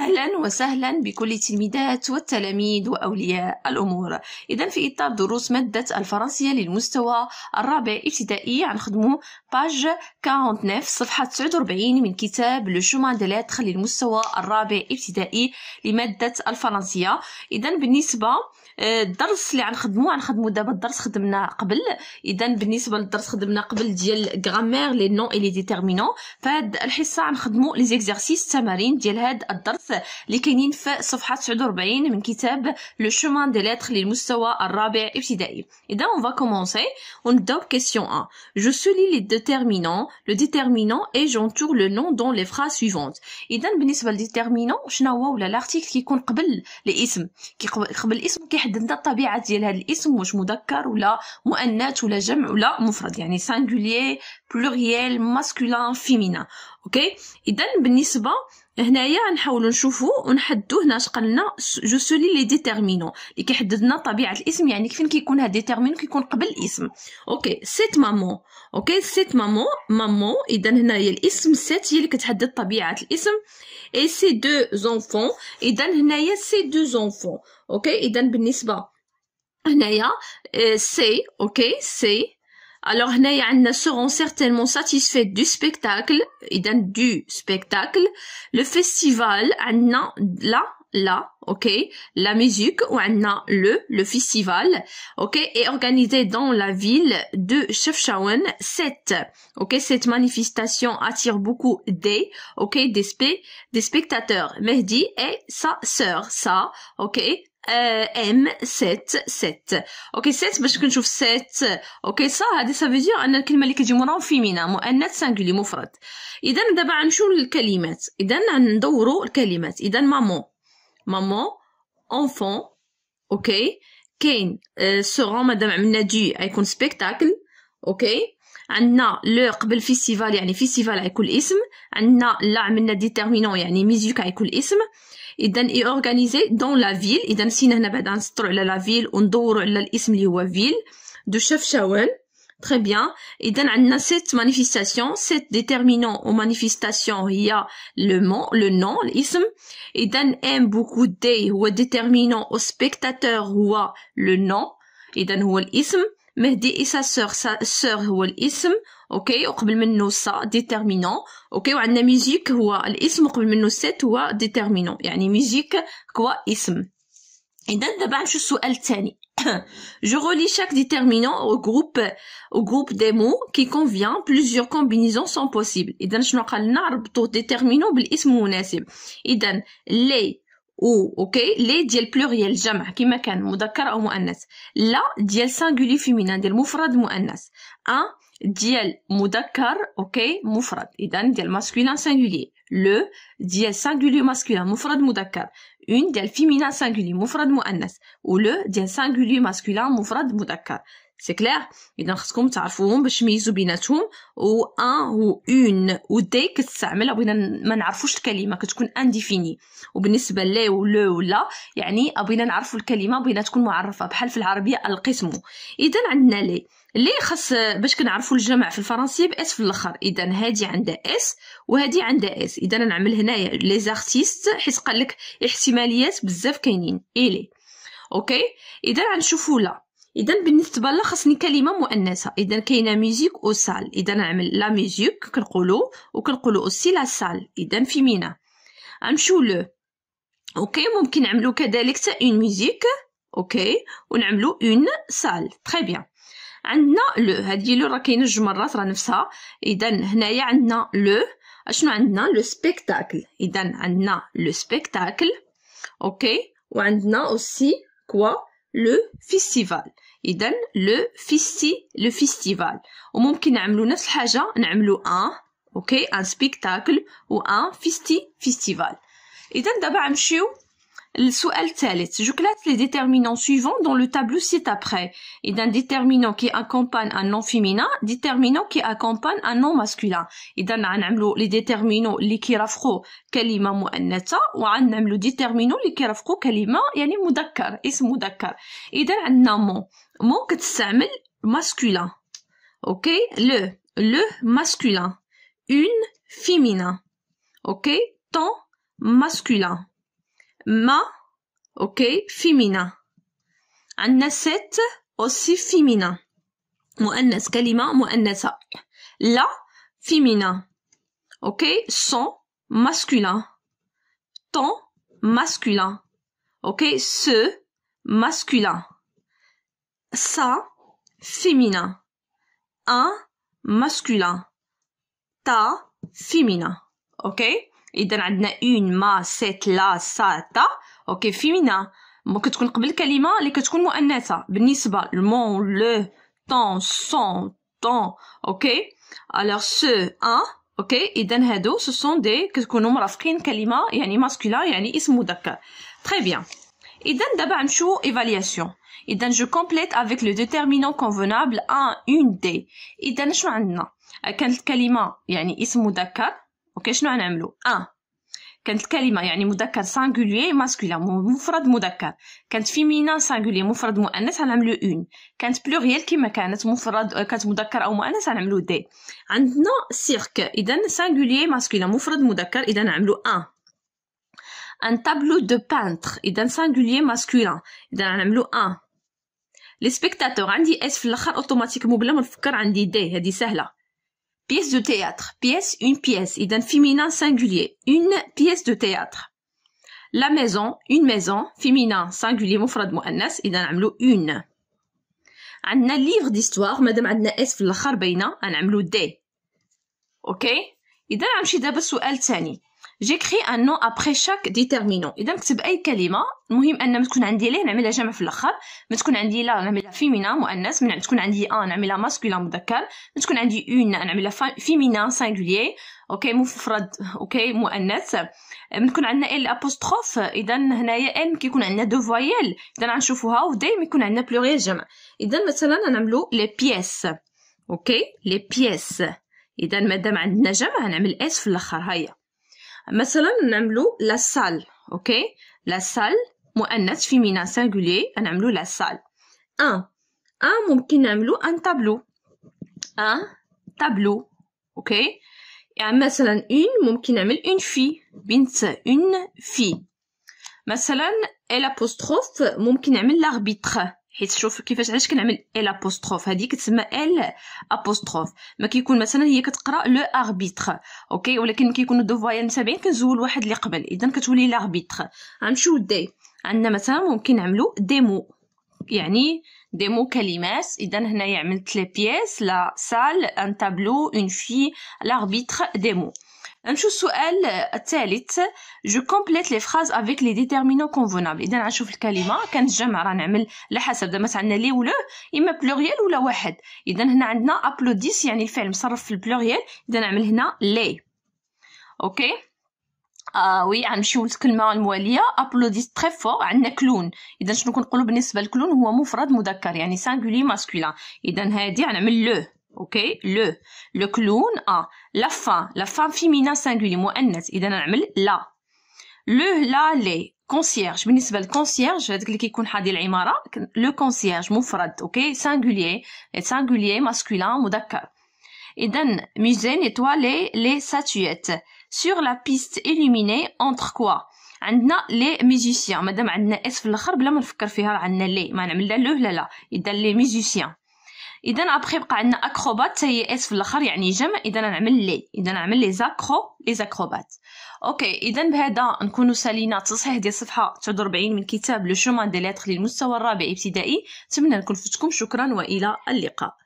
اهلا وسهلا بكل التلميذات والتلاميذ واولياء الامور اذا في اطار دروس ماده الفرنسيه للمستوى الرابع ابتدائي غنخدموا باج 49 صفحه 49 من كتاب لو شومان دي للمستوى الرابع ابتدائي لماده الفرنسيه اذا بالنسبه آه، الدرس اللي غنخدمو غنخدمو دابا الدرس خدمنا قبل اذا بالنسبه للدرس خدمنا قبل ديال غرامير لي نون اي لي ديتيرمينون فهاد الحصه غنخدمو لي زيكزارسيس التمارين ديال هاد الدرس اللي كاينين في صفحه 49 من كتاب لو شومان دي لتر للمستوى الرابع ابتدائي اذا اون فا كومونسي ونبداو بكيسيون 1 جو سولي لي ديتيرمينون لو ديتيرمينون اي جونتور لو نون دون لي phrases سويفونت اذا بالنسبه للديتيرمينون شنو هو ولا لارتيكل كيكون قبل الاسم قبل الاسم كيحدد الطبيعه ديال هذا الاسم واش مذكر ولا مؤنث ولا جمع ولا مفرد يعني سانغولير بلوريال masculin فيمينا اوكي اذا بالنسبه هنايا نحاولوا نشوفوا ونحدوا هنا شقلنا جو سولي لي ديتيرمينون اللي كيحدد لنا طبيعه الاسم يعني فين كيكون هاد ديتيرمينون كيكون قبل الاسم اوكي سيت مامو اوكي سيت مامو مامو اذا هنايا الاسم سيت هي اللي كتحدد طبيعه الاسم اي سي دو زونفون اذا هنايا سي دو زونفون اوكي اذا بالنسبه هنايا سي آه، اوكي سي Alors هنايا عندنا seront certainement satisfaits du spectacle, d'un du spectacle, le festival عندنا la là, ok, la musique ou عندنا le le festival, ok, est organisé dans la ville de Chefchaouen. Cette, ok, cette manifestation attire beaucoup des, ok, des, des spectateurs. Mehdi et sa sœur, ça, ok, ام 7 7 اوكي 7 باش كنشوف 7 اوكي صا هادي سافي ان الكلمه اللي كتجي موراهم فيمينا مؤنث سانكولي مفرد اذا دابا غنمشيو للكلمات اذا غندورو الكلمات اذا مامون مامون اونفون اوكي كاين سوغون euh, مادام عملنا دي غيكون سبيكتاكل اوكي عندنا لو قبل فيستيفال يعني فيستيفال غيكون الاسم عندنا لا عملنا ديتيرمينون يعني ميزيك غيكون الاسم Et il est organisé dans la ville, et puis, si nous avons dans la ville, on doit l'ism qui est ville, de chef Très bien. Et il y a cette manifestation, cette aux manifestation, il y a le nom, l'ism. Et puis, il y a beaucoup de déterminants aux spectateurs il y a le nom, et il y a l'ism. مهدي إسا سور سا سور هو الاسم اوكي وقبل منه سا ديتيرمينون اوكي وعندنا ميزيك هو الاسم وقبل منه سيت هو ديتيرمينون يعني ميزيك كوا اسم اذا دابا نمشيو السؤال الثاني Je relis chaque déterminant au groupe, au groupe des mots qui convient. Plusieurs combinaisons sont possibles. Et إذا شنو قالنا ربطوا déterminant بالاسم Et إذا les ou ok. Les dièles pluriel, jama, qui, m'a can, mudaqar ou muannas. La dièle singulier féminin, dièle mufrad muannas. Un diel mudaqar, ok, mufrad. Et dans diel masculin singulier, le diel singulier masculin mufrad mudaqar. Une diel féminin singulier mufrad muannas. Ou le diel singulier masculin mufrad mudaqar. سي كلير اذا خصكم تعرفوهم باش تميزوا بيناتهم و ان و اون و دي كتستعمل بغينا ما نعرفوش الكلمه كتكون انديفيني وبالنسبه لي لو ولا يعني بغينا نعرفوا الكلمه بغينا تكون معرفه بحال في العربيه القسم اذا عندنا لي لي خاص باش كنعرفوا الجمع في الفرنسيه باس في الاخر اذا هادي عندها اس وهادي عندها اس اذا نعمل هنايا لي زارتيست حيت قال لك احتماليات بزاف كاينين الي اوكي اذا غنشوفوا لا اذا بالنسبه لها خاصني كلمه مؤنثه اذا كاينه ميوزيك او سال اذا نعمل لا ميوزيك كنقولوا وكنقولوا اوسي لا سال اذا مينا غنمشيو لو اوكي ممكن نعملو كذلك تا اون ميوزيك اوكي ونعملو اون سال تري بيان عندنا لو هادي لو راه كاينه جوج مرات راه نفسها اذا هنايا عندنا لو اشنو عندنا لو سبيكتاكل اذا عندنا لو سبيكتاكل اوكي وعندنا اوسي كوا لو فيستيفال اذا لو فيستي لو فيستيفال وممكن نعملو نفس الحاجه نعملو ان اوكي ان سبيكتاكل و ان فيستي فيستيفال اذا دابا نمشيو السؤال je classe les déterminants suivants dans le tableau ci-après et d'un déterminant qui accompagne un nom féminin déterminant qui accompagne un nom masculin et d'un غنعملوا les déterminants ou كيرافقوا كلمه déterminant les déterminants un كيرافقوا كلمه is مذكر اسم مذكر اذا عندنا un nom masculin OK le le masculin une féminin OK nom masculin ma, ok, féminin. Un nassette, aussi féminin. مؤنث La féminin. Ok, son masculin. Ton masculin. Ok, ce masculin. Sa, féminin. Un masculin. Ta féminin. Ok? اذا عندنا اون ما سيت لا سا تا اوكي فيمينا ممكن كتكون قبل كلمه اللي كتكون مؤنثه بالنسبه المون لو طون سون طون اوكي الوغ سو ان اوكي اذا هادو سو سون دي كتكونوا مرافقين كلمه يعني ماسكولا يعني اسم مذكر تري بيان اذا دابا غنمشيو ايفالياسيون اذا جو كومبليت افيك لو ديتيرمينون كونفونابل ان اون دي اذا شنو عندنا كانت الكلمه يعني اسم مذكر اوكي شنو غنعملو اه كانت الكلمه يعني مذكر سانغولي ماسكولا مفرد مذكر كانت فيمينا سانغولي مفرد مؤنث غنعملو اون كانت بلوغيال كما كانت مفرد آه، كانت مذكر او مؤنث غنعملو دي عندنا سيرك اذا سانغولي ماسكولا مفرد مذكر اذا نعملو ان ان تابلو دو بانتر اذا سانغولي ماسكولين اذا غنعملو ان لي سبيكتاتور عندي اس في الاخر اوتوماتيكمون بلا ما نفكر عندي دي هذه سهله Pièce de théâtre. Pièce, une pièce. Et un féminin singulier. Une pièce de théâtre. La maison, une maison. Féminin singulier, مفرد مؤنث. إذا نعملو une. un livre d'histoire. مادام عندنا اس في الاخر باينه غنعملو دي. اوكي؟ إذا غنمشي دابا السؤال الثاني. جيكري ان نو ابخي شاك ديترمينو اذا نكتب اي كلمه المهم ان ما تكون عندي ليه نعملها جمع في الاخر ما تكون عندي لا نعملها فيمينا مؤنث من تكون عندي ان نعملها ماسكولا مذكر ما تكون عندي اون نعملها فيمينا سينغوليي اوكي مفرد اوكي مؤنث من تكون عندنا ال ابوستروف اذا هنايا ان كيكون عندنا دو فوايل اذا غنشوفوها ودائما يكون عندنا بلوريال جمع اذا مثلا نعملو لي بيس اوكي لي بيس اذا مادام عندنا جمع نعمل اس في الاخر هيا مثلا نعملو لا سال اوكي لا سال مؤنث في مينا سانغولي نعملو لا سال ان ان ممكن نعملو ان تابلو ان تابلو اوكي يعني مثلا اون ممكن نعمل اون في بنت اون في مثلا الابوستروف ممكن نعمل لاربيتر حيت شوف كيفاش علاش كنعمل ال ابوستروف هذه كتسمى ال ابوستروف ما كيكون مثلا هي كتقرا لو اربيتر اوكي ولكن كيكونوا دو فوايال متابعين كنزول واحد اللي قبل اذا كتولي لاربيتر غنمشيو دي عندنا مثلا ممكن نعملو ديمو يعني ديمو كلمات اذا هنايا عملت لي بيس لا سال ان تابلو اون في لاربيتر ديمو نمشيو السؤال الثالث جو كومبليت لي فراز افيك لي ديتيرمينون كونفونابل اذا نشوف الكلمه جمع راه نعمل على حسب دابا عندنا لي ولا اما بلوريال ولا واحد اذا هنا عندنا ابلوديس يعني الفعل مصرف في البلوريال اذا نعمل هنا لي اوكي اه وي غنمشيو للكلمه المواليه ابلوديس تري فور عندنا كلون اذا شنو كنقولوا بالنسبه للكلون هو مفرد مذكر يعني سانغولي ماسكولين اذا هادي غنعمل لو OK لو le clown a la fin la fin féminin singulier مؤنث اذا نعمل لا لو لا لي كونسييرج بالنسبه للكونسيرج هذاك اللي كيكون حادي العماره لو كونسييرج مفرد اوكي سانغوليي سانغوليي ماسكولين مذكر اذا ميزي نيتوالي لي ساتويت سور لا بيست الوميني اونتر كوا عندنا لي ميزيسيان مادام عندنا اس في الاخر بلا ما نفكر فيها عندنا لي ما نعمل لا لو لا لا اذا لي ميزيسيان اذا ابخي بقى عندنا اكروبات هي اس في الاخر يعني جمع اذا نعمل لي اذا نعمل لي زاكرو لي زاكروبات اوكي اذا بهذا نكونوا سالينا التصحيح ديال صفحه 49 من كتاب لو شومان دي لاتخ للمستوى الرابع ابتدائي نتمنى نكون فتكم شكرا والى اللقاء